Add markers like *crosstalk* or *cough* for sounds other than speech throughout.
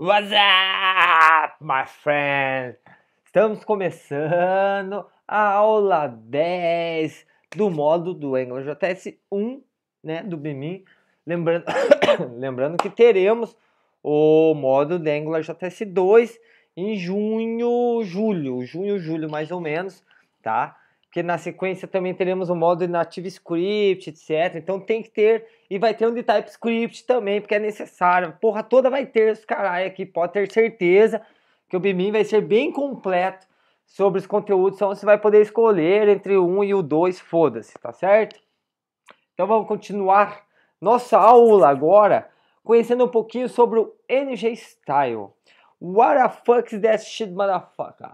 What's up, my friend? Estamos começando a aula 10 do modo do English JS 1, né, do Bimim. Lembrando, *coughs* lembrando que teremos o modo do Angular JS 2 em junho, julho, junho, julho mais ou menos, tá? porque na sequência também teremos o um modo native script, etc. Então tem que ter, e vai ter um de TypeScript também, porque é necessário. Porra toda vai ter os caralho aqui, pode ter certeza que o Bimim vai ser bem completo sobre os conteúdos, então você vai poder escolher entre o 1 e o 2, foda-se, tá certo? Então vamos continuar nossa aula agora, conhecendo um pouquinho sobre o NG Style. What the fuck is that shit, motherfucker?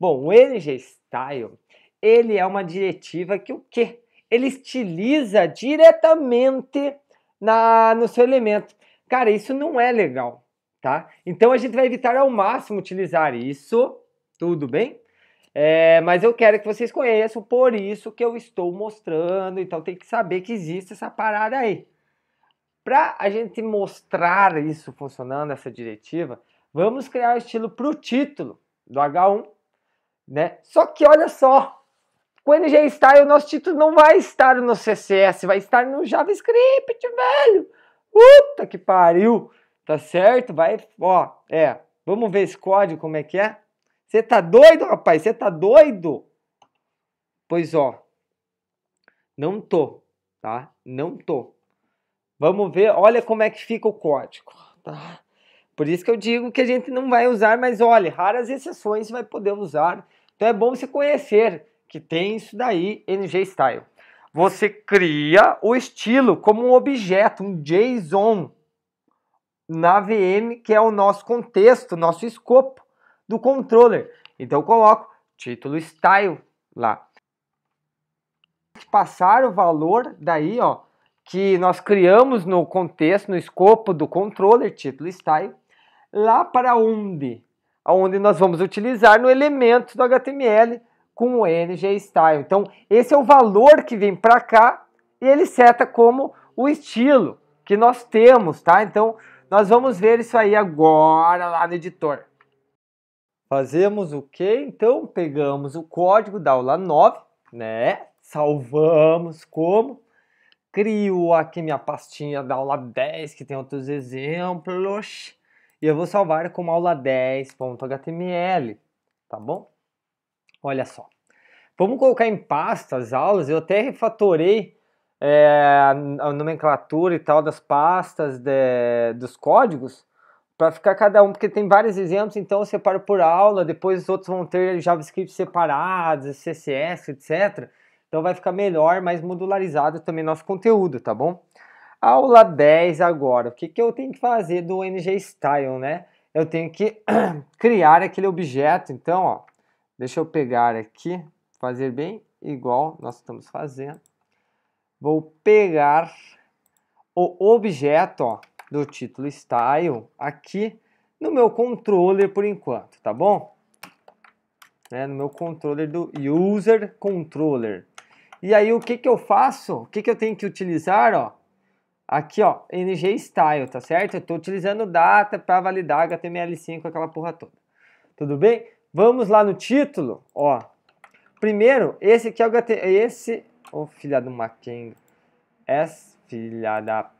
Bom, o NG Style ele é uma diretiva que o quê? Ele estiliza diretamente na, no seu elemento. Cara, isso não é legal, tá? Então a gente vai evitar ao máximo utilizar isso, tudo bem? É, mas eu quero que vocês conheçam, por isso que eu estou mostrando, então tem que saber que existe essa parada aí. Para a gente mostrar isso funcionando, essa diretiva, vamos criar um estilo para o título do H1, né? Só que olha só, o NG Style, o nosso título não vai estar no CSS, vai estar no JavaScript, velho. Puta que pariu. Tá certo? Vai, ó, é. Vamos ver esse código como é que é? Você tá doido, rapaz? Você tá doido? Pois ó. Não tô, tá? Não tô. Vamos ver, olha como é que fica o código, tá? Por isso que eu digo que a gente não vai usar, mas olha, raras exceções você vai poder usar. Então é bom você conhecer que tem isso daí, NG Style. Você cria o estilo como um objeto, um JSON na VM, que é o nosso contexto, nosso escopo do controller. Então eu coloco título style lá. Passar o valor daí, ó, que nós criamos no contexto, no escopo do controller, título style, lá para onde? Onde nós vamos utilizar no elemento do HTML com o NG Style. Então, esse é o valor que vem para cá e ele seta como o estilo que nós temos, tá? Então, nós vamos ver isso aí agora lá no editor. Fazemos o que? Então, pegamos o código da aula 9, né? Salvamos como? Crio aqui minha pastinha da aula 10, que tem outros exemplos. E eu vou salvar como aula10.html, tá bom? Olha só. Vamos colocar em pasta as aulas. Eu até refatorei é, a nomenclatura e tal das pastas de, dos códigos para ficar cada um, porque tem vários exemplos, então eu separo por aula, depois os outros vão ter JavaScript separados, CSS, etc. Então vai ficar melhor, mais modularizado também nosso conteúdo, tá bom? Aula 10 agora, o que, que eu tenho que fazer do ng style, né? Eu tenho que *clears throat* criar aquele objeto, então, ó, Deixa eu pegar aqui, fazer bem igual nós estamos fazendo. Vou pegar o objeto ó, do título style aqui no meu controller por enquanto, tá bom? É, no meu controller do user controller. E aí o que, que eu faço? O que, que eu tenho que utilizar? Ó? Aqui, ó, ng style, tá certo? Eu estou utilizando data para validar HTML5, aquela porra toda. Tudo bem? Vamos lá no título, ó. Primeiro, esse aqui é o HT, esse, o oh, filha do Mackenga. Essa filha da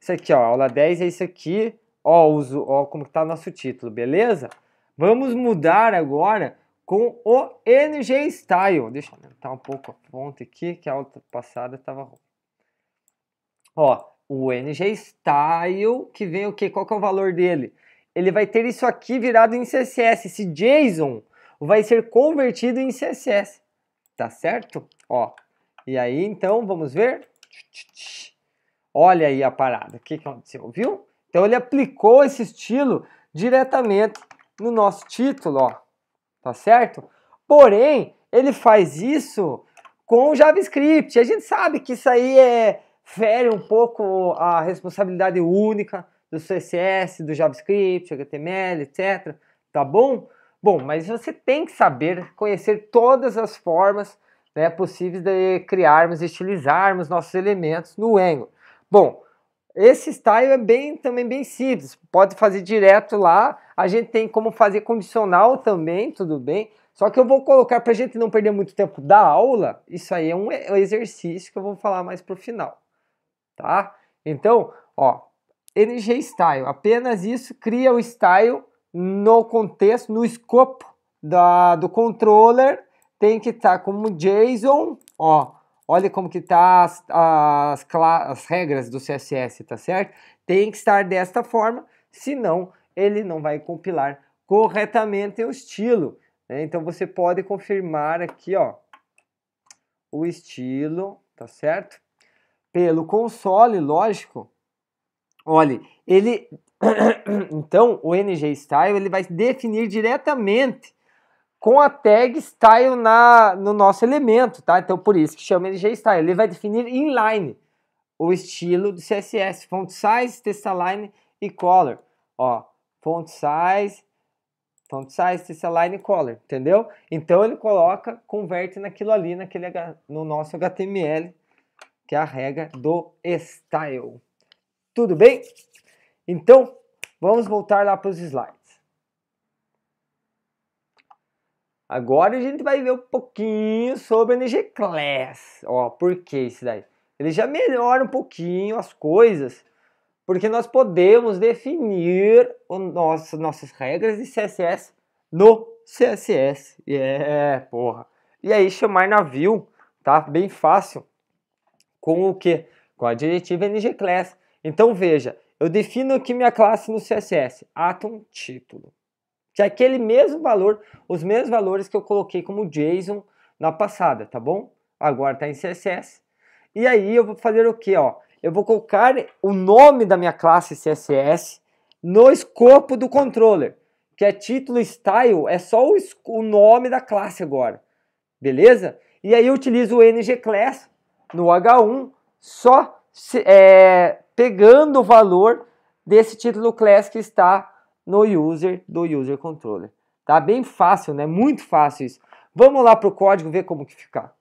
Isso aqui, ó, aula 10 é isso aqui. Ó, uso, ó como tá nosso título, beleza? Vamos mudar agora com o NG Style. Deixa eu aumentar um pouco a ponta aqui, que a aula passada estava ruim. Ó, o NG Style, que vem o quê? Qual que é o valor dele? ele vai ter isso aqui virado em CSS. Esse JSON vai ser convertido em CSS. Tá certo? Ó. E aí, então, vamos ver. Olha aí a parada. O que aconteceu? Viu? Então, ele aplicou esse estilo diretamente no nosso título, ó. Tá certo? Porém, ele faz isso com JavaScript. A gente sabe que isso aí é fere um pouco a responsabilidade única do CSS, do JavaScript, HTML, etc. Tá bom? Bom, mas você tem que saber conhecer todas as formas né, possíveis de criarmos, estilizarmos nossos elementos no Angular. Bom, esse style é bem, também bem simples, pode fazer direto lá. A gente tem como fazer condicional também, tudo bem. Só que eu vou colocar para a gente não perder muito tempo da aula. Isso aí é um exercício que eu vou falar mais para o final, tá? Então, ó, NG é Style. Apenas isso cria o style no contexto, no escopo da, do controller. Tem que estar tá como JSON, ó. Olha como que tá as, as, as regras do CSS, tá certo? Tem que estar desta forma, senão ele não vai compilar corretamente o estilo. Né? Então você pode confirmar aqui, ó, o estilo, tá certo? Pelo console, lógico, Olhe, ele *clears throat* então o ng style ele vai definir diretamente com a tag style na, no nosso elemento, tá? Então por isso que chama ng style. Ele vai definir inline o estilo do CSS, font size, text align e color. Ó, font size, font size, align e color, entendeu? Então ele coloca, converte naquilo ali, naquele no nosso HTML, que é a regra do style. Tudo bem? Então, vamos voltar lá para os slides. Agora a gente vai ver um pouquinho sobre a NG Class. Ó, por que isso daí? Ele já melhora um pouquinho as coisas, porque nós podemos definir o nosso, nossas regras de CSS no CSS. É, yeah, porra. E aí chamar navio, tá? Bem fácil. Com o que? Com a diretiva ng class então veja, eu defino aqui minha classe no CSS, atom título, que é aquele mesmo valor, os mesmos valores que eu coloquei como JSON na passada, tá bom? Agora está em CSS. E aí eu vou fazer o que, ó? Eu vou colocar o nome da minha classe CSS no escopo do controller, que é título style, é só o, o nome da classe agora, beleza? E aí eu utilizo o ngclass no H1 só é, pegando o valor desse título class que está no user do user controller. Tá bem fácil, né? Muito fácil isso. Vamos lá para o código ver como que ficar.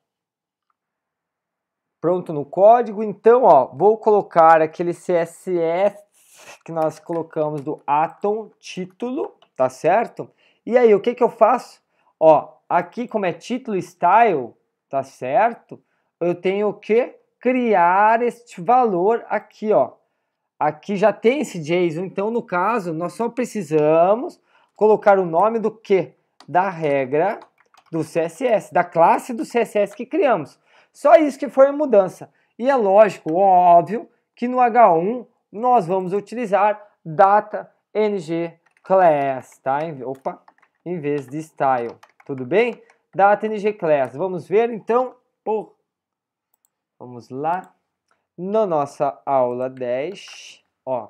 Pronto no código, então, ó, vou colocar aquele CSS que nós colocamos do Atom título, tá certo? E aí, o que que eu faço? Ó, aqui como é título style, tá certo? Eu tenho o que? criar este valor aqui, ó. Aqui já tem esse JSON, então no caso nós só precisamos colocar o nome do que? Da regra do CSS, da classe do CSS que criamos. Só isso que foi a mudança. E é lógico, óbvio, que no H1 nós vamos utilizar data ng class, tá? Opa, em vez de style, tudo bem? Data ng class. Vamos ver então. Pô, Vamos lá. Na nossa aula 10, ó,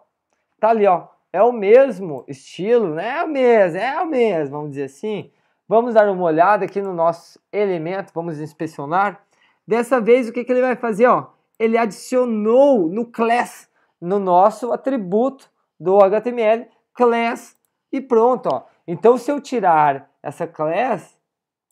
tá ali, ó, é o mesmo estilo, né? É o mesmo, é o mesmo, vamos dizer assim. Vamos dar uma olhada aqui no nosso elemento, vamos inspecionar. Dessa vez, o que, que ele vai fazer, ó? Ele adicionou no class, no nosso atributo do HTML, class e pronto, ó. Então, se eu tirar essa class,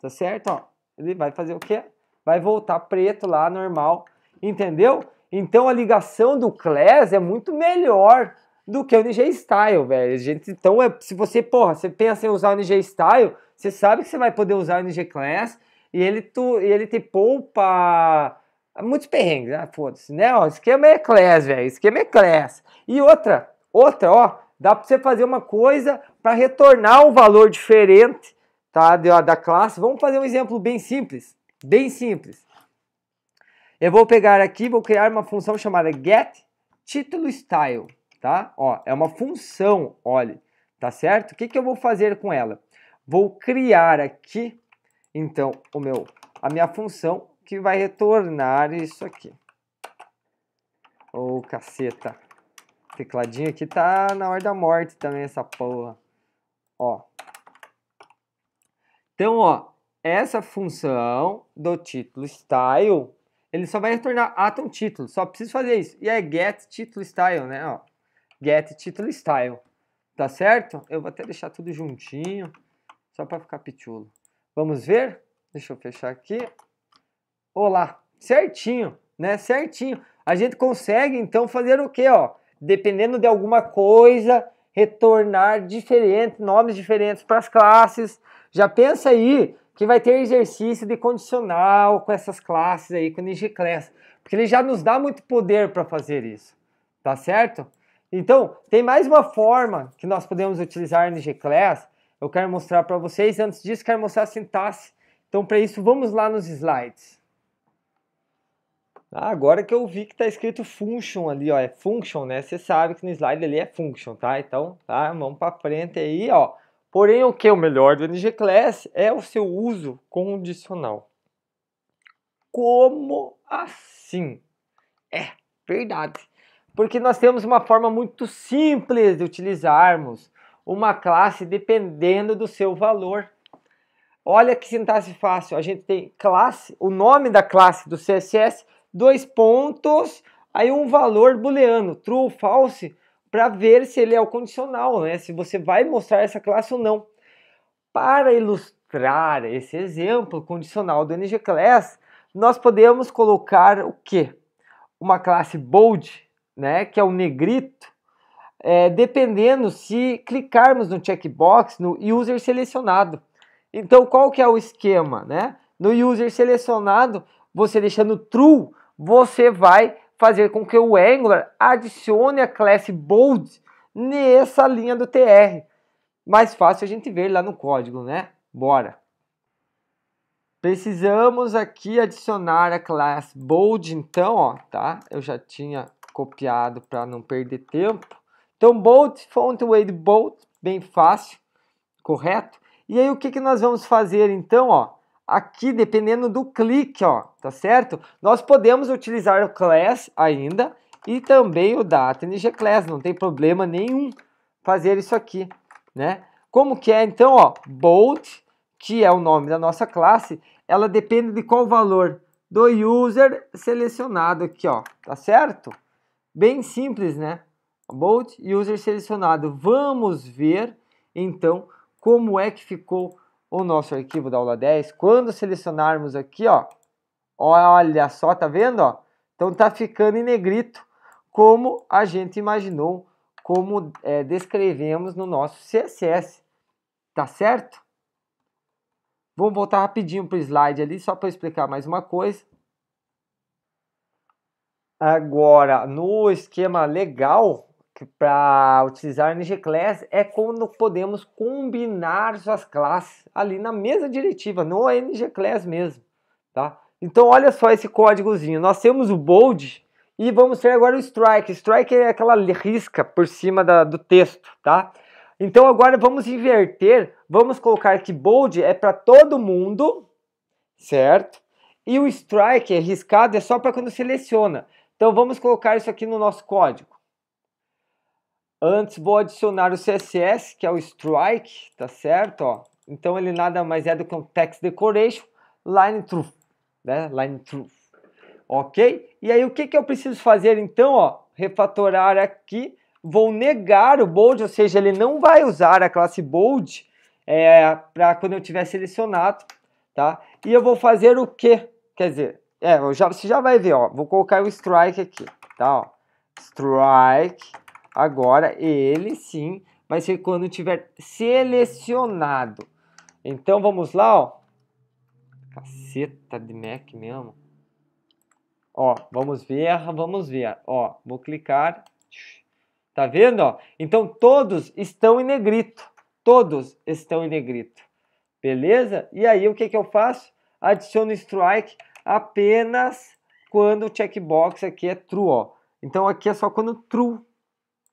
tá certo, ó, ele vai fazer o quê? Vai voltar preto lá, normal, Entendeu? Então a ligação do Class é muito melhor do que o NG Style, velho. Gente, então é, se você, porra, você pensa em usar o NG Style, você sabe que você vai poder usar o NG Class e ele, tu, e ele te poupa muitos perrengues, ah, foda-se, né? O esquema é Class, velho. Esquema é Class. E outra, outra, ó, dá para você fazer uma coisa para retornar um valor diferente, tá? Da, da classe. Vamos fazer um exemplo bem simples, bem simples. Eu vou pegar aqui, vou criar uma função chamada get título style, tá? Ó, é uma função, olha, tá certo? O que, que eu vou fazer com ela? Vou criar aqui, então, o meu, a minha função que vai retornar isso aqui. Ô, oh, caceta. Tecladinho aqui tá na hora da morte também, essa porra. Ó. Então, ó, essa função do título style ele só vai retornar atom ah, título, só preciso fazer isso. E é get título style, né? Ó, get título style. Tá certo? Eu vou até deixar tudo juntinho, só para ficar pitulo. Vamos ver? Deixa eu fechar aqui. Olá, certinho, né? Certinho. A gente consegue então fazer o que, ó? Dependendo de alguma coisa, retornar diferente, nomes diferentes para as classes. Já pensa aí que vai ter exercício de condicional com essas classes aí, com Ninja Class, porque ele já nos dá muito poder para fazer isso, tá certo? Então, tem mais uma forma que nós podemos utilizar Ninja Class, eu quero mostrar para vocês, antes disso quero mostrar a sintaxe, então para isso vamos lá nos slides. Ah, agora que eu vi que está escrito function ali, ó, é function, né? Você sabe que no slide ali é function, tá? Então, tá, vamos para frente aí, ó. Porém, o que é o melhor do NG Class é o seu uso condicional. Como assim? É verdade. Porque nós temos uma forma muito simples de utilizarmos uma classe dependendo do seu valor. Olha que sintaxe fácil. A gente tem classe, o nome da classe do CSS, dois pontos, aí um valor booleano, true, false, para ver se ele é o condicional, né? Se você vai mostrar essa classe ou não. Para ilustrar esse exemplo condicional do ng class, nós podemos colocar o quê? Uma classe bold, né, que é o negrito, é, dependendo se clicarmos no checkbox no user selecionado. Então, qual que é o esquema, né? No user selecionado, você deixando true, você vai fazer com que o Angular adicione a classe Bold nessa linha do TR. Mais fácil a gente ver lá no código, né? Bora! Precisamos aqui adicionar a classe Bold, então, ó, tá? Eu já tinha copiado para não perder tempo. Então, Bold, font weight Bold, bem fácil, correto? E aí, o que, que nós vamos fazer, então, ó? aqui, dependendo do clique, ó, tá certo? Nós podemos utilizar o class ainda e também o ng class, não tem problema nenhum fazer isso aqui, né? Como que é então, ó, Bolt, que é o nome da nossa classe, ela depende de qual valor do user selecionado aqui, ó, tá certo? Bem simples, né? Bolt, user selecionado. Vamos ver então como é que ficou o nosso arquivo da aula 10, quando selecionarmos aqui, ó, olha só, tá vendo? Ó? Então tá ficando em negrito como a gente imaginou, como é, descrevemos no nosso CSS, tá certo? Vamos voltar rapidinho para o slide ali, só para explicar mais uma coisa. Agora, no esquema legal, para utilizar a NG Class é quando podemos combinar suas classes ali na mesa diretiva, no NG Class mesmo, tá? Então olha só esse códigozinho, nós temos o bold e vamos ter agora o strike. Strike é aquela risca por cima da, do texto, tá? Então agora vamos inverter, vamos colocar que bold é para todo mundo, certo? E o strike é riscado é só para quando seleciona. Então vamos colocar isso aqui no nosso código. Antes vou adicionar o CSS, que é o strike, tá certo? Ó. Então ele nada mais é do que um text decoration, line true, né? Line true. Ok? E aí o que, que eu preciso fazer então? Ó? Refatorar aqui, vou negar o bold, ou seja, ele não vai usar a classe bold é, para quando eu tiver selecionado, tá? E eu vou fazer o quê? Quer dizer, é, já, você já vai ver, ó, vou colocar o strike aqui, tá? Ó. Strike Agora ele sim vai ser quando tiver selecionado. Então vamos lá, ó. Caceta de Mac mesmo. Ó, vamos ver, vamos ver. Ó, vou clicar. Tá vendo, ó? Então todos estão em negrito. Todos estão em negrito. Beleza? E aí o que que eu faço? Adiciono strike apenas quando o checkbox aqui é true, ó. Então aqui é só quando true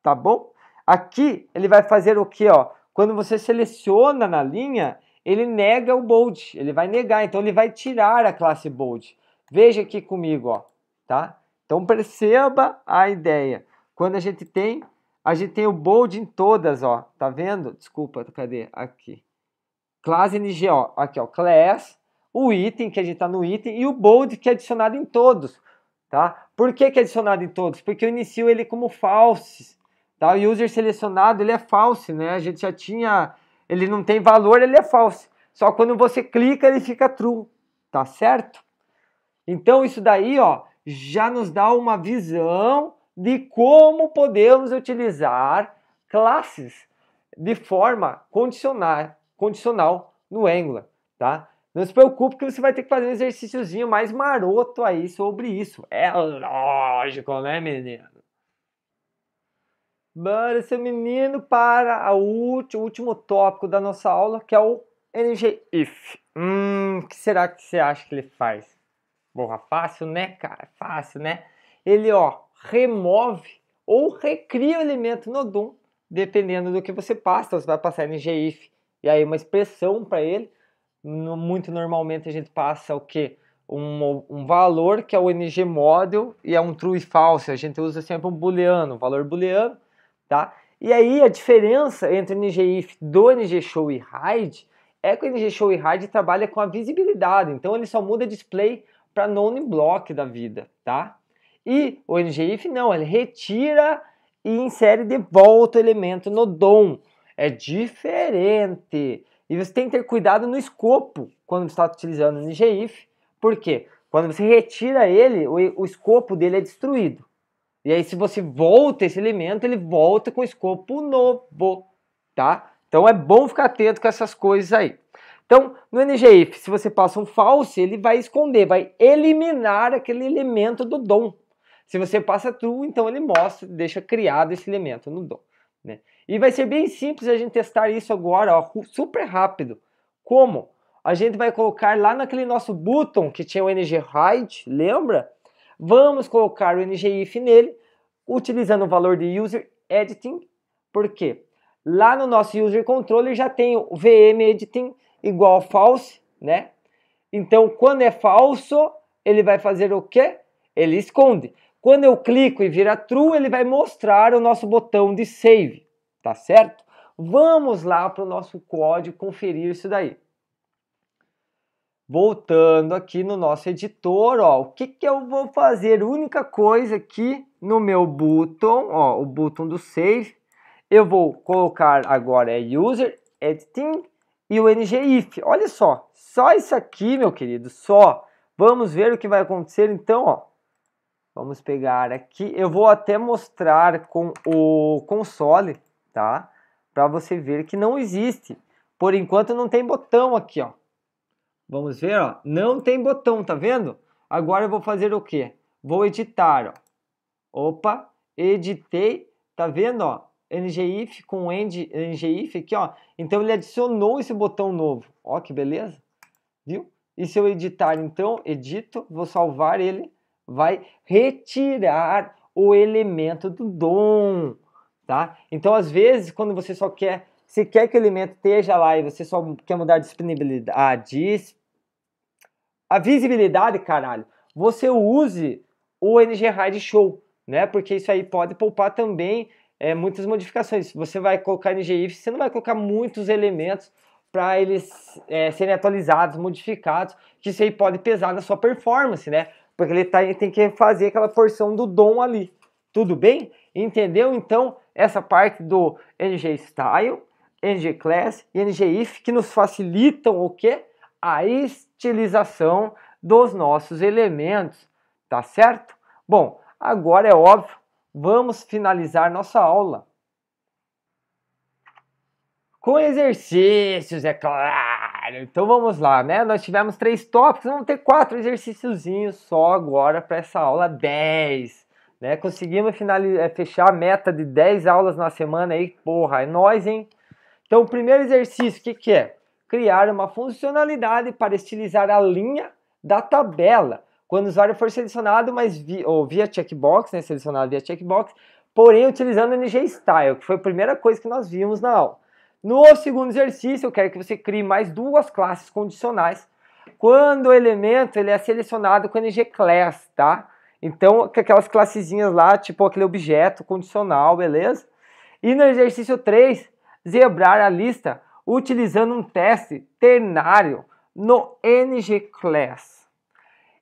tá bom? Aqui ele vai fazer o que, ó? Quando você seleciona na linha, ele nega o bold, ele vai negar, então ele vai tirar a classe bold. Veja aqui comigo, ó, tá? Então perceba a ideia. Quando a gente tem, a gente tem o bold em todas, ó, tá vendo? Desculpa, cadê? Aqui. Classe ó, aqui ó, class, o item, que a gente tá no item, e o bold, que é adicionado em todos. Tá? Por que, que é adicionado em todos? Porque eu inicio ele como falsos, Tá? O user selecionado ele é falso, né? A gente já tinha, ele não tem valor, ele é falso. Só quando você clica ele fica true, tá certo? Então isso daí, ó, já nos dá uma visão de como podemos utilizar classes de forma condicional, condicional no Angular, tá? Não se preocupe que você vai ter que fazer um exercíciozinho mais maroto aí sobre isso. É lógico, né, menino? Bora, seu menino, para o último, último tópico da nossa aula, que é o NGIF. Hum, o que será que você acha que ele faz? Porra, fácil, né, cara? Fácil, né? Ele, ó, remove ou recria o elemento no DOM, dependendo do que você passa. Então, você vai passar NGIF e aí uma expressão para ele. Muito normalmente a gente passa o quê? Um, um, valor que é o ng model e é um true e false. A gente usa sempre um booleano, valor booleano tá? E aí a diferença entre o NGIF do NG Show e Hide é que o NG Show e Hide trabalha com a visibilidade, então ele só muda display para none block da vida, tá? E o NGIF não, ele retira e insere de volta o elemento no DOM. É diferente. E você tem que ter cuidado no escopo quando está utilizando o NGIF, porque Quando você retira ele, o, o escopo dele é destruído. E aí, se você volta esse elemento, ele volta com escopo novo, tá? Então é bom ficar atento com essas coisas aí. Então, no NGIF, se você passa um false, ele vai esconder, vai eliminar aquele elemento do dom. Se você passa true, então ele mostra, deixa criado esse elemento no dom. Né? E vai ser bem simples a gente testar isso agora, ó, super rápido. Como? A gente vai colocar lá naquele nosso button que tinha o ng hide, lembra? Vamos colocar o ngIF nele, utilizando o valor de user editing, porque lá no nosso user controller já tem o VM editing igual false, né? Então, quando é falso, ele vai fazer o quê? Ele esconde. Quando eu clico e vira true, ele vai mostrar o nosso botão de save, tá certo? Vamos lá para o nosso código conferir isso daí voltando aqui no nosso editor, ó, o que, que eu vou fazer? Única coisa aqui no meu button, ó, o button do save, eu vou colocar agora é user, editing e o ngif. Olha só, só isso aqui, meu querido, só. Vamos ver o que vai acontecer então, ó. Vamos pegar aqui, eu vou até mostrar com o console, tá? Para você ver que não existe. Por enquanto não tem botão aqui, ó. Vamos ver, ó. Não tem botão, tá vendo? Agora eu vou fazer o quê? Vou editar, ó. Opa, editei, tá vendo, ó? ngif com end, ngif aqui, ó. Então ele adicionou esse botão novo. Ó, que beleza. Viu? E se eu editar, então, edito, vou salvar ele, vai retirar o elemento do dom, tá? Então, às vezes, quando você só quer se quer que o alimento esteja lá e você só quer mudar a disponibilidade, a, dis, a visibilidade, caralho, você use o NG Ride Show, né? Porque isso aí pode poupar também é, muitas modificações. Você vai colocar ng-if, você não vai colocar muitos elementos para eles é, serem atualizados, modificados, que isso aí pode pesar na sua performance, né? Porque ele, tá, ele tem que fazer aquela porção do dom ali. Tudo bem? Entendeu? Então, essa parte do NG Style ngclass e ngif, que nos facilitam o que? A estilização dos nossos elementos, tá certo? Bom, agora é óbvio, vamos finalizar nossa aula. Com exercícios, é claro. Então vamos lá, né? Nós tivemos três tópicos, vamos ter quatro exercíciozinhos só agora para essa aula 10. Né? Conseguimos finalizar, eh, fechar a meta de 10 aulas na semana aí, porra, é nós, hein? Então, o primeiro exercício, o que, que é? Criar uma funcionalidade para estilizar a linha da tabela. Quando o usuário for selecionado, mas via, ou via checkbox, né, selecionado via checkbox, porém utilizando o NG Style, que foi a primeira coisa que nós vimos na aula. No segundo exercício, eu quero que você crie mais duas classes condicionais quando o elemento ele é selecionado com NG Class, tá? Então, aquelas classezinhas lá, tipo aquele objeto condicional, beleza? E no exercício 3, zebrar a lista utilizando um teste ternário no ng-class.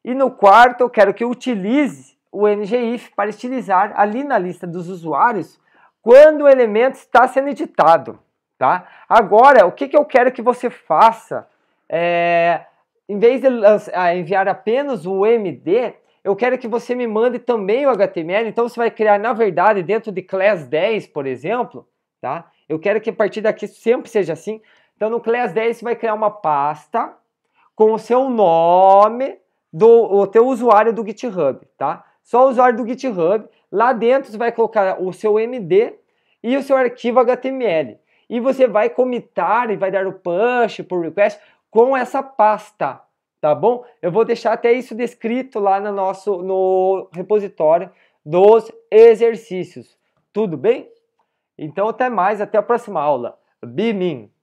E no quarto, eu quero que utilize o ngIf para estilizar ali na lista dos usuários quando o elemento está sendo editado. Tá? Agora, o que, que eu quero que você faça? É, em vez de ah, enviar apenas o MD, eu quero que você me mande também o HTML. Então, você vai criar, na verdade, dentro de class 10, por exemplo, tá? Eu quero que a partir daqui sempre seja assim. Então, no Class 10, você vai criar uma pasta com o seu nome do o teu usuário do GitHub, tá? Só o usuário do GitHub. Lá dentro, você vai colocar o seu MD e o seu arquivo HTML. E você vai comitar e vai dar o push pull request com essa pasta, tá bom? Eu vou deixar até isso descrito lá no nosso no repositório dos exercícios. Tudo bem? Então, até mais, até a próxima aula. Be mean.